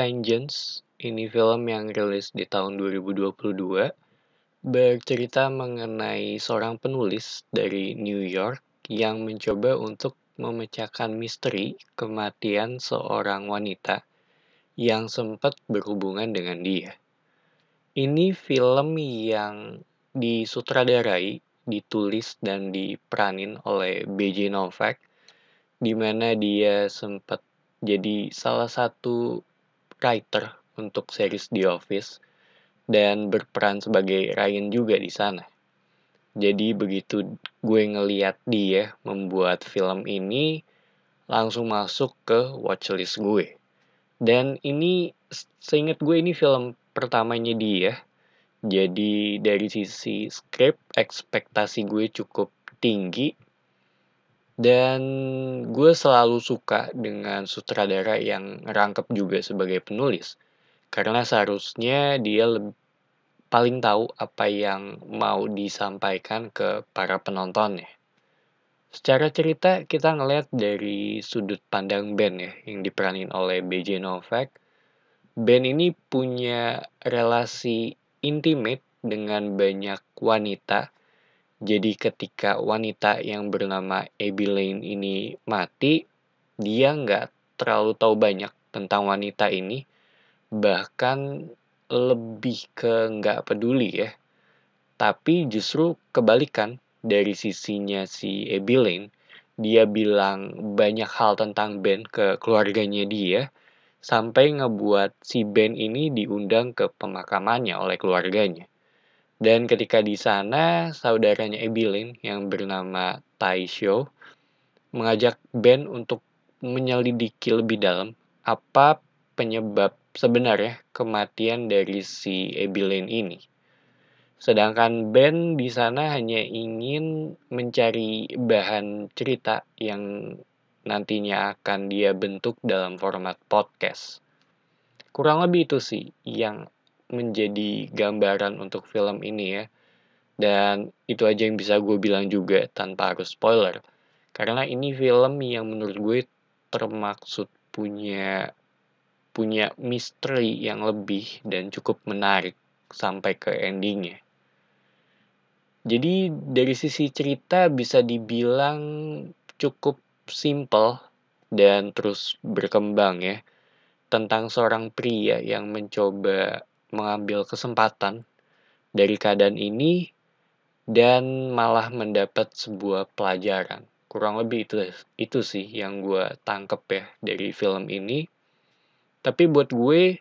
Vengeance, ini film yang rilis di tahun 2022, bercerita mengenai seorang penulis dari New York yang mencoba untuk memecahkan misteri kematian seorang wanita yang sempat berhubungan dengan dia. Ini film yang disutradarai, ditulis, dan diperanin oleh B.J. Novak, di mana dia sempat jadi salah satu writer untuk series The Office dan berperan sebagai Ryan juga di sana. Jadi begitu gue ngeliat dia membuat film ini langsung masuk ke watchlist gue. Dan ini seingat gue ini film pertamanya dia. Jadi dari sisi script ekspektasi gue cukup tinggi dan gue selalu suka dengan sutradara yang rangkep juga sebagai penulis. Karena seharusnya dia paling tahu apa yang mau disampaikan ke para penontonnya. Secara cerita, kita ngeliat dari sudut pandang Ben ya, yang diperanin oleh BJ Novak. Ben ini punya relasi intimate dengan banyak wanita jadi ketika wanita yang bernama Abby Lane ini mati, dia nggak terlalu tahu banyak tentang wanita ini, bahkan lebih ke nggak peduli ya. Tapi justru kebalikan dari sisinya si Abby Lane, dia bilang banyak hal tentang Ben ke keluarganya dia, sampai ngebuat si Ben ini diundang ke pemakamannya oleh keluarganya. Dan ketika di sana, saudaranya Ebilin yang bernama Taisho mengajak Ben untuk menyelidiki lebih dalam apa penyebab sebenarnya kematian dari si Ebilin ini. Sedangkan Ben di sana hanya ingin mencari bahan cerita yang nantinya akan dia bentuk dalam format podcast. Kurang lebih itu sih yang menjadi gambaran untuk film ini ya. Dan itu aja yang bisa gue bilang juga tanpa harus spoiler. Karena ini film yang menurut gue termaksud punya punya misteri yang lebih dan cukup menarik sampai ke endingnya. Jadi dari sisi cerita bisa dibilang cukup simple dan terus berkembang ya tentang seorang pria yang mencoba mengambil kesempatan dari keadaan ini dan malah mendapat sebuah pelajaran. Kurang lebih itu itu sih yang gue tangkep ya dari film ini. Tapi buat gue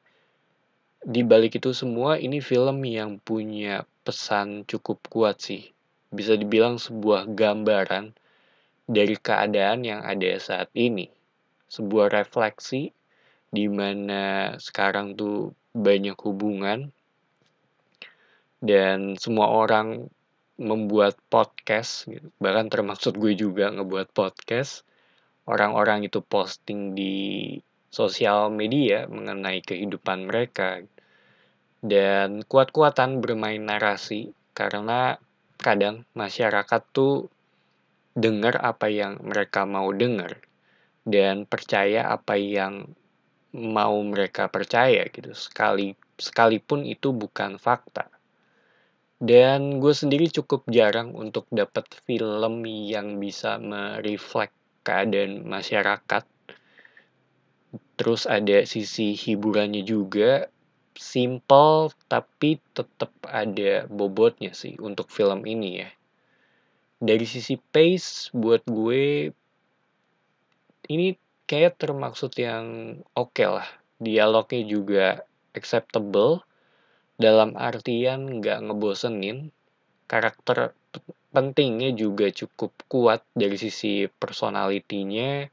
di balik itu semua ini film yang punya pesan cukup kuat sih. Bisa dibilang sebuah gambaran dari keadaan yang ada saat ini. Sebuah refleksi di mana sekarang tuh banyak hubungan dan semua orang membuat podcast gitu. bahkan termasuk gue juga ngebuat podcast orang-orang itu posting di sosial media mengenai kehidupan mereka dan kuat-kuatan bermain narasi karena kadang masyarakat tuh dengar apa yang mereka mau dengar dan percaya apa yang mau mereka percaya gitu sekali sekalipun itu bukan fakta dan gue sendiri cukup jarang untuk dapat film yang bisa mereflek keadaan masyarakat terus ada sisi hiburannya juga simple tapi tetap ada bobotnya sih untuk film ini ya dari sisi pace buat gue ini kayak termaksud yang oke okay lah. Dialognya juga acceptable, dalam artian nggak ngebosenin. Karakter pentingnya juga cukup kuat dari sisi personalitinya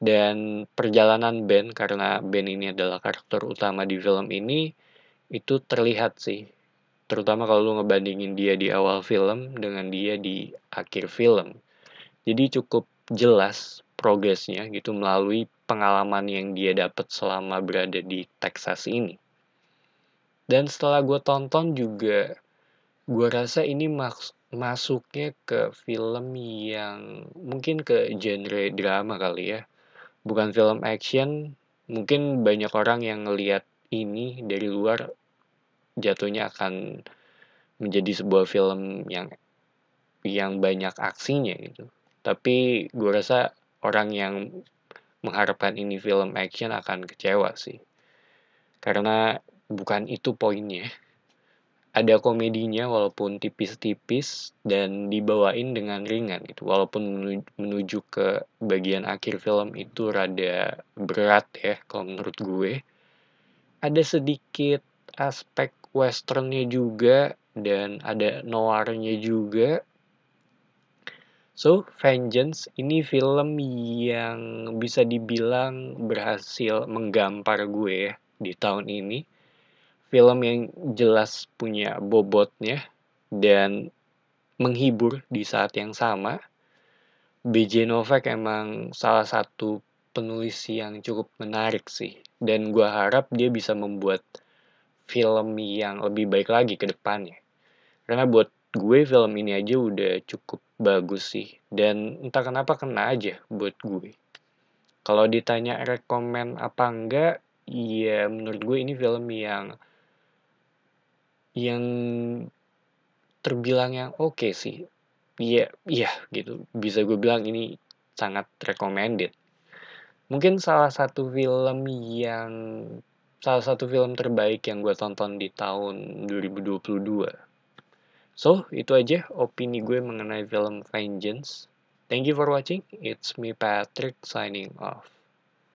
dan perjalanan Ben karena Ben ini adalah karakter utama di film ini itu terlihat sih terutama kalau lu ngebandingin dia di awal film dengan dia di akhir film. Jadi cukup jelas progresnya gitu melalui pengalaman yang dia dapat selama berada di Texas ini. Dan setelah gue tonton juga, gue rasa ini mas masuknya ke film yang mungkin ke genre drama kali ya. Bukan film action, mungkin banyak orang yang ngeliat ini dari luar jatuhnya akan menjadi sebuah film yang yang banyak aksinya gitu. Tapi gue rasa orang yang mengharapkan ini film action akan kecewa sih. Karena bukan itu poinnya. Ada komedinya walaupun tipis-tipis dan dibawain dengan ringan gitu. Walaupun menuju ke bagian akhir film itu rada berat ya kalau menurut gue. Ada sedikit aspek westernnya juga dan ada noirnya juga So, Vengeance ini film yang bisa dibilang berhasil menggampar gue ya di tahun ini. Film yang jelas punya bobotnya dan menghibur di saat yang sama. BJ Novak emang salah satu penulis yang cukup menarik sih. Dan gue harap dia bisa membuat film yang lebih baik lagi ke depannya. Karena buat gue film ini aja udah cukup bagus sih dan entah kenapa kena aja buat gue kalau ditanya rekomend apa enggak ya menurut gue ini film yang yang terbilang yang oke okay sih iya iya gitu bisa gue bilang ini sangat recommended mungkin salah satu film yang salah satu film terbaik yang gue tonton di tahun 2022 So, itu aja opini gue mengenai film Vengeance. Thank you for watching. It's me Patrick signing off.